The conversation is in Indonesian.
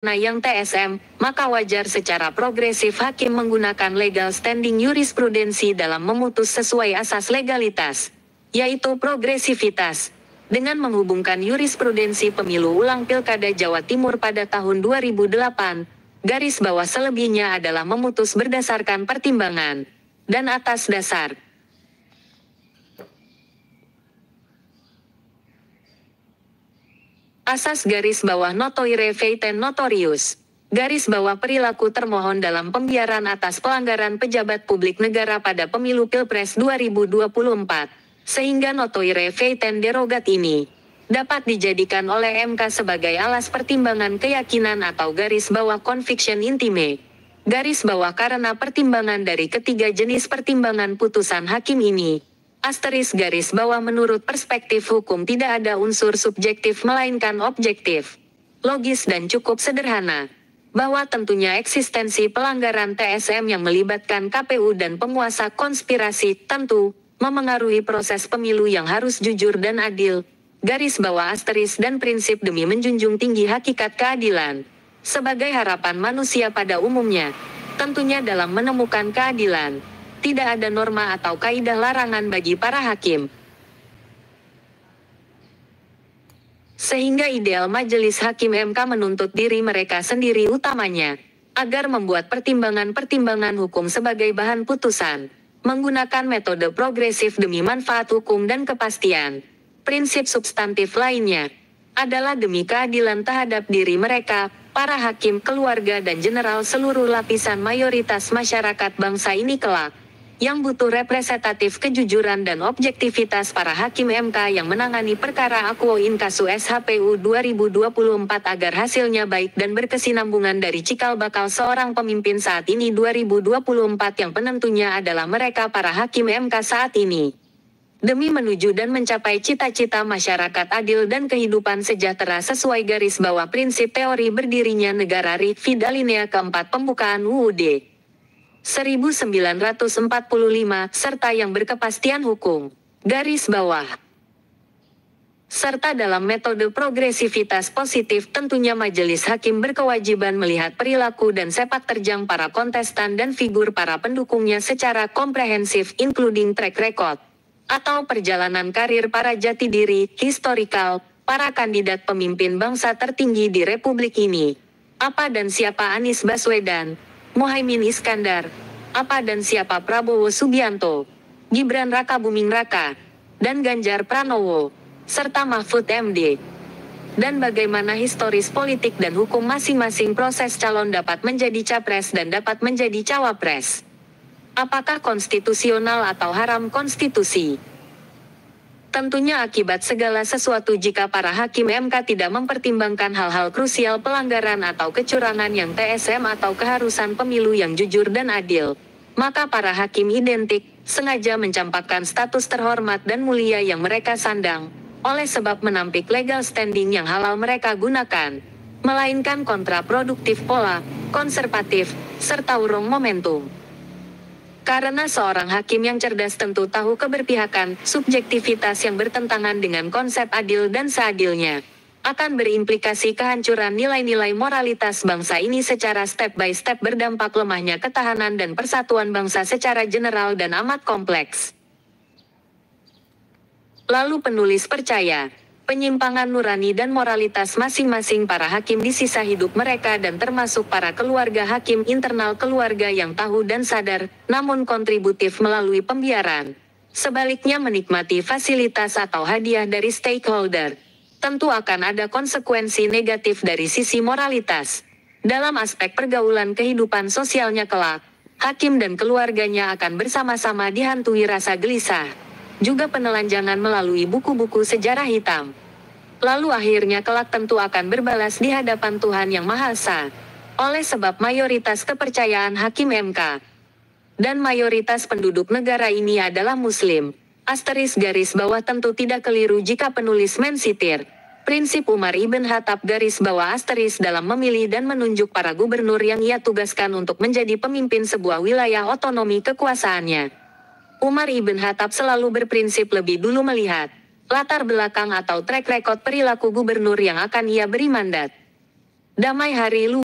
Nah, yang TSM, maka wajar secara progresif hakim menggunakan legal standing jurisprudensi dalam memutus sesuai asas legalitas, yaitu progresivitas, dengan menghubungkan jurisprudensi pemilu ulang Pilkada Jawa Timur pada tahun 2008, garis bawah selebihnya adalah memutus berdasarkan pertimbangan dan atas dasar. asas garis bawah notoire feiten notorius. Garis bawah perilaku termohon dalam pembiaran atas pelanggaran pejabat publik negara pada pemilu Pilpres 2024, sehingga notoire feiten derogat ini dapat dijadikan oleh MK sebagai alas pertimbangan keyakinan atau garis bawah conviction intime, Garis bawah karena pertimbangan dari ketiga jenis pertimbangan putusan hakim ini Asteris garis bawah menurut perspektif hukum tidak ada unsur subjektif melainkan objektif. Logis dan cukup sederhana. Bahwa tentunya eksistensi pelanggaran TSM yang melibatkan KPU dan penguasa konspirasi tentu memengaruhi proses pemilu yang harus jujur dan adil. Garis bawah asteris dan prinsip demi menjunjung tinggi hakikat keadilan. Sebagai harapan manusia pada umumnya, tentunya dalam menemukan keadilan tidak ada norma atau kaidah larangan bagi para hakim. Sehingga ideal majelis hakim MK menuntut diri mereka sendiri utamanya, agar membuat pertimbangan-pertimbangan hukum sebagai bahan putusan, menggunakan metode progresif demi manfaat hukum dan kepastian. Prinsip substantif lainnya adalah demi keadilan terhadap diri mereka, para hakim, keluarga, dan general seluruh lapisan mayoritas masyarakat bangsa ini kelak yang butuh representatif kejujuran dan objektivitas para hakim MK yang menangani perkara Aquo Inkasu SHPU 2024 agar hasilnya baik dan berkesinambungan dari cikal bakal seorang pemimpin saat ini 2024 yang penentunya adalah mereka para hakim MK saat ini demi menuju dan mencapai cita-cita masyarakat adil dan kehidupan sejahtera sesuai garis bawah prinsip teori berdirinya negara Rifidalinia keempat pembukaan UUD. 1945 serta yang berkepastian hukum. Garis bawah serta dalam metode progresivitas positif tentunya majelis hakim berkewajiban melihat perilaku dan sepak terjang para kontestan dan figur para pendukungnya secara komprehensif including track record atau perjalanan karir para jati diri, historikal, para kandidat pemimpin bangsa tertinggi di Republik ini. Apa dan siapa Anies Baswedan? Mohaimin Iskandar, apa dan siapa Prabowo Subianto, Gibran Raka Buming Raka, dan Ganjar Pranowo, serta Mahfud MD. Dan bagaimana historis politik dan hukum masing-masing proses calon dapat menjadi capres dan dapat menjadi cawapres. Apakah konstitusional atau haram konstitusi? tentunya akibat segala sesuatu jika para hakim MK tidak mempertimbangkan hal-hal krusial pelanggaran atau kecurangan yang TSM atau keharusan pemilu yang jujur dan adil. Maka para hakim identik, sengaja mencampakkan status terhormat dan mulia yang mereka sandang, oleh sebab menampik legal standing yang halal mereka gunakan, melainkan kontraproduktif pola, konservatif, serta urung momentum. Karena seorang hakim yang cerdas tentu tahu keberpihakan, subjektivitas yang bertentangan dengan konsep adil dan seadilnya akan berimplikasi kehancuran nilai-nilai moralitas bangsa ini secara step by step berdampak lemahnya ketahanan dan persatuan bangsa secara general dan amat kompleks. Lalu penulis percaya, penyimpangan nurani dan moralitas masing-masing para hakim di sisa hidup mereka dan termasuk para keluarga hakim internal keluarga yang tahu dan sadar, namun kontributif melalui pembiaran. Sebaliknya menikmati fasilitas atau hadiah dari stakeholder. Tentu akan ada konsekuensi negatif dari sisi moralitas. Dalam aspek pergaulan kehidupan sosialnya kelak, hakim dan keluarganya akan bersama-sama dihantui rasa gelisah juga penelanjangan melalui buku-buku sejarah hitam. Lalu akhirnya kelak tentu akan berbalas di hadapan Tuhan Yang Maha Esa. Oleh sebab mayoritas kepercayaan Hakim MK dan mayoritas penduduk negara ini adalah Muslim. Asteris garis bawah tentu tidak keliru jika penulis mensitir. Prinsip Umar Ibn Hattab garis bawah asteris dalam memilih dan menunjuk para gubernur yang ia tugaskan untuk menjadi pemimpin sebuah wilayah otonomi kekuasaannya. Umar Ibn Hattab selalu berprinsip lebih dulu melihat latar belakang atau track record perilaku gubernur yang akan ia beri mandat. Damai Hari Lu